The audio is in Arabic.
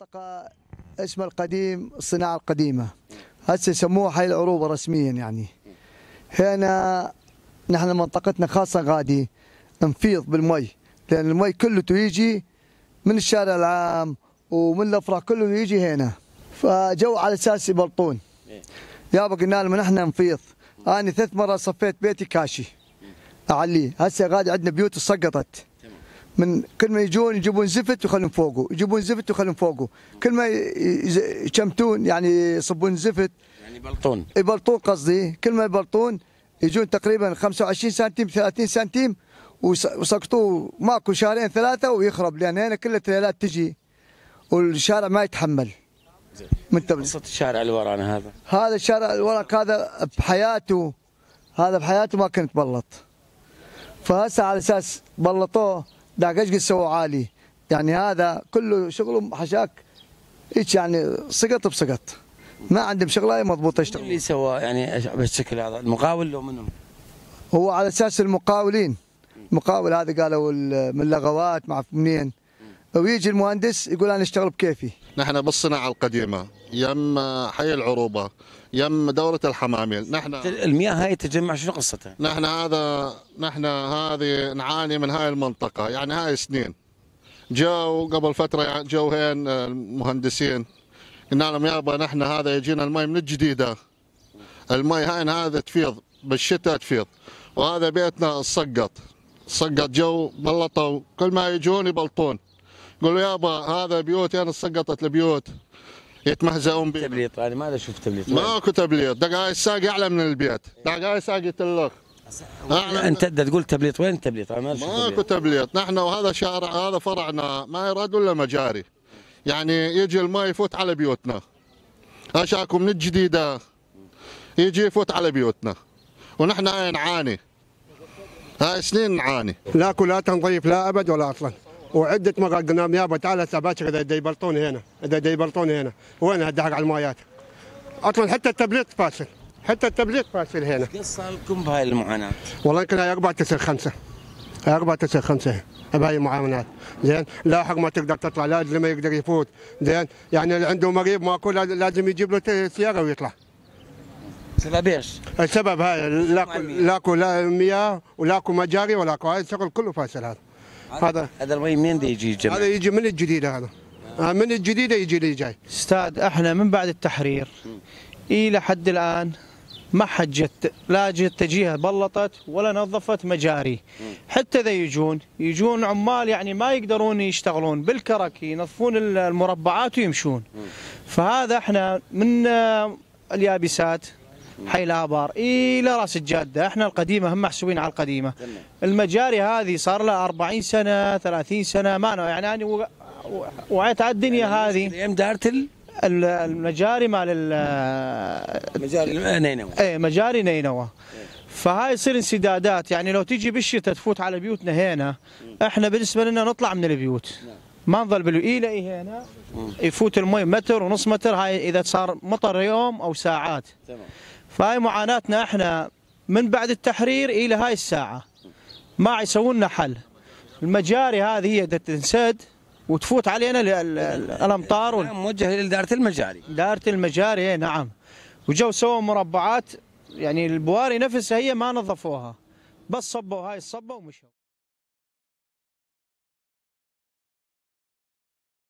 المنطقة اسمها القديم الصناعة القديمة هسه يسموها حي العروبة رسميا يعني هنا نحن منطقتنا خاصة غادي نفيض بالمي لأن المي كله يجي من الشارع العام ومن الأفراح كله يجي هنا فجو على أساس يبلطون يابا قلنا لهم نحن نفيض أنا ثلاث مرات صفيت بيتي كاشي أعليه هسه غادي عندنا بيوت سقطت من كل ما يجون يجيبون زفت ويخلون فوقه يجيبون زفت ويخلون فوقه كل ما يشمتون يعني يصبون زفت يعني يبلطون يبلطون قصدي كل ما يبلطون يجون تقريبا 25 سنتيم 30 سنتيم وسقطوه ماكو شهرين ثلاثه ويخرب لان هنا كل التريلات تجي والشارع ما يتحمل من قصه الشارع اللي ورانا هذا هذا الشارع اللي وراك هذا بحياته هذا بحياته ما كنت بلط فهسه على اساس بلطوه ذاك ايش قد سووا عالي يعني هذا كله شغله حشاك هيك يعني سقط بسقط ما عندهم شغله مضبوطه يشتغل اللي سوى يعني بالشكل هذا المقاول لو منهم هو على اساس المقاولين المقاول هذا قالوا من لغوات مع منين ويجي المهندس يقول انا اشتغل بكيفي نحن بالصناعه القديمه يم حي العروبه يم دوره الحمامين نحن المياه هاي تجمع شنو قصتها نحن هذا نحن هذه نعاني من هاي المنطقه يعني هاي سنين جو قبل فتره يعني جو هين آه، المهندسين قلنا لهم يابا نحن هذا يجينا المي من الجديده المي هاي هذا تفيض بالشتاء تفيض وهذا بيتنا سقط سقط جو بلطوا كل ما يجون يبلطون قول يابا هذا بيوت انا سقطت البيوت يتمهزؤون بي تبليط انا ما اشوف تبليط ماكو تبليط دقاي الساق اعلى من البيت دقاي ساق يتلخ انت تقول تبليط وين التبليط ما اشوف ماكو تبليط نحن وهذا شارع هذا فرعنا ما يراد ولا مجاري يعني يجي الماء يفوت على بيوتنا اشاكم من الجديده يجي يفوت على بيوتنا ونحن هاي نعاني هاي سنين نعاني لا كلها تنظيف لا ابد ولا اصلا وعده مرات قلنا لهم يابا تعال هسه باكر اذا يبلطون هنا اذا يبلطون هنا وين هالدهر على المايات اصلا حتى التبليط فاشل حتى التبليط فاشل هنا قص صار لكم بهاي المعاناه؟ والله يمكن هاي 4 تسع 5 هاي 4 تسع 5 بهاي المعاناه زين لا حق ما تقدر تطلع لا ما يقدر يفوت زين يعني اللي عنده مريض ماكو لازم يجيب له سياره ويطلع سبب ايش؟ السبب هاي لاكو لاكو لا مياه ولاكو مجاري ولاكو هاي الشغل كله فاشل هذا هذا هذا المي منين يجي الجمع؟ هذا يجي من الجديده هذا آه، من الجديده يجي اللي جاي استاذ احنا من بعد التحرير الى حد الان ما حد جت لا جت جهه بلطت ولا نظفت مجاري حتى ذا يجون يجون عمال يعني ما يقدرون يشتغلون بالكرك ينظفون المربعات ويمشون فهذا احنا من آه، اليابسات حي الابار الى راس الجاده احنا القديمه هم محسوبين على القديمه المجاري هذه صار لها 40 سنه 30 سنه ما أنا يعني انا وعيت على الدنيا يعني هذه ام دارت المجاري مال مجاري آه، نينوى اي مجاري نينوى فهاي يصير انسدادات يعني لو تيجي بالشتاء تفوت على بيوتنا هنا احنا بالنسبه لنا نطلع من البيوت نعم. ما نظل بالوئيله إيه هنا يفوت المي متر ونص متر هاي اذا صار مطر يوم او ساعات تمام فهاي معاناتنا احنا من بعد التحرير الى هاي الساعه ما يسوون لنا حل المجاري هذه هي تنسد وتفوت علينا الامطار وال... نعم، موجه لاداره المجاري اداره المجاري إيه، نعم وجو سووا مربعات يعني البواري نفسها هي ما نظفوها بس صبوا هاي الصبه ومشوا